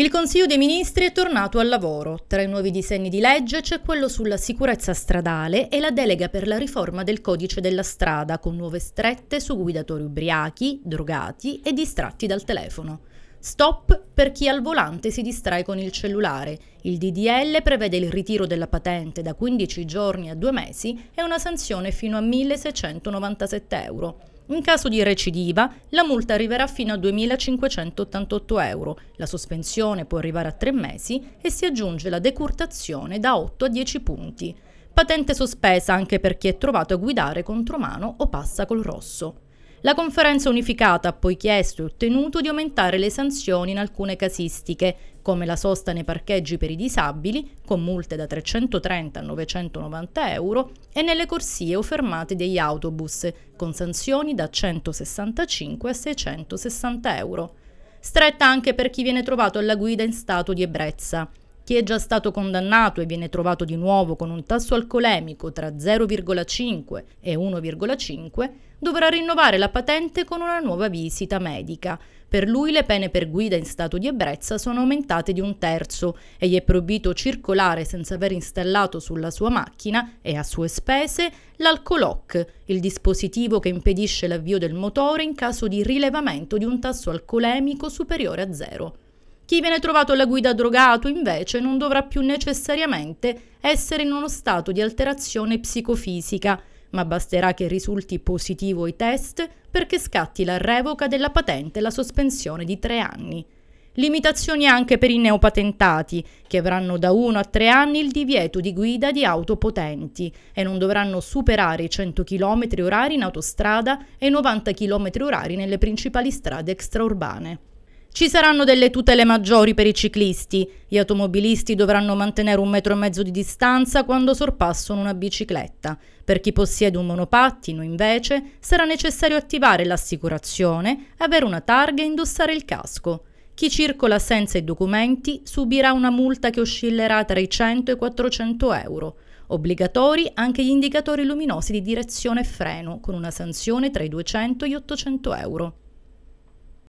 Il Consiglio dei Ministri è tornato al lavoro. Tra i nuovi disegni di legge c'è quello sulla sicurezza stradale e la delega per la riforma del codice della strada con nuove strette su guidatori ubriachi, drogati e distratti dal telefono. Stop per chi al volante si distrae con il cellulare. Il DDL prevede il ritiro della patente da 15 giorni a 2 mesi e una sanzione fino a 1697 euro. In caso di recidiva, la multa arriverà fino a 2.588 euro, la sospensione può arrivare a tre mesi e si aggiunge la decurtazione da 8 a 10 punti. Patente sospesa anche per chi è trovato a guidare contromano o passa col rosso. La conferenza unificata ha poi chiesto e ottenuto di aumentare le sanzioni in alcune casistiche, come la sosta nei parcheggi per i disabili, con multe da 330 a 990 euro, e nelle corsie o fermate degli autobus, con sanzioni da 165 a 660 euro. Stretta anche per chi viene trovato alla guida in stato di ebbrezza. Chi è già stato condannato e viene trovato di nuovo con un tasso alcolemico tra 0,5 e 1,5 dovrà rinnovare la patente con una nuova visita medica. Per lui le pene per guida in stato di ebbrezza sono aumentate di un terzo e gli è proibito circolare senza aver installato sulla sua macchina e a sue spese l'alcoloc, il dispositivo che impedisce l'avvio del motore in caso di rilevamento di un tasso alcolemico superiore a zero. Chi viene trovato alla guida drogato invece non dovrà più necessariamente essere in uno stato di alterazione psicofisica, ma basterà che risulti positivo ai test perché scatti la revoca della patente e la sospensione di tre anni. Limitazioni anche per i neopatentati, che avranno da 1 a 3 anni il divieto di guida di auto potenti e non dovranno superare i 100 km h in autostrada e i 90 km h nelle principali strade extraurbane. Ci saranno delle tutele maggiori per i ciclisti. Gli automobilisti dovranno mantenere un metro e mezzo di distanza quando sorpassano una bicicletta. Per chi possiede un monopattino, invece, sarà necessario attivare l'assicurazione, avere una targa e indossare il casco. Chi circola senza i documenti subirà una multa che oscillerà tra i 100 e i 400 euro. Obbligatori anche gli indicatori luminosi di direzione e freno, con una sanzione tra i 200 e gli 800 euro.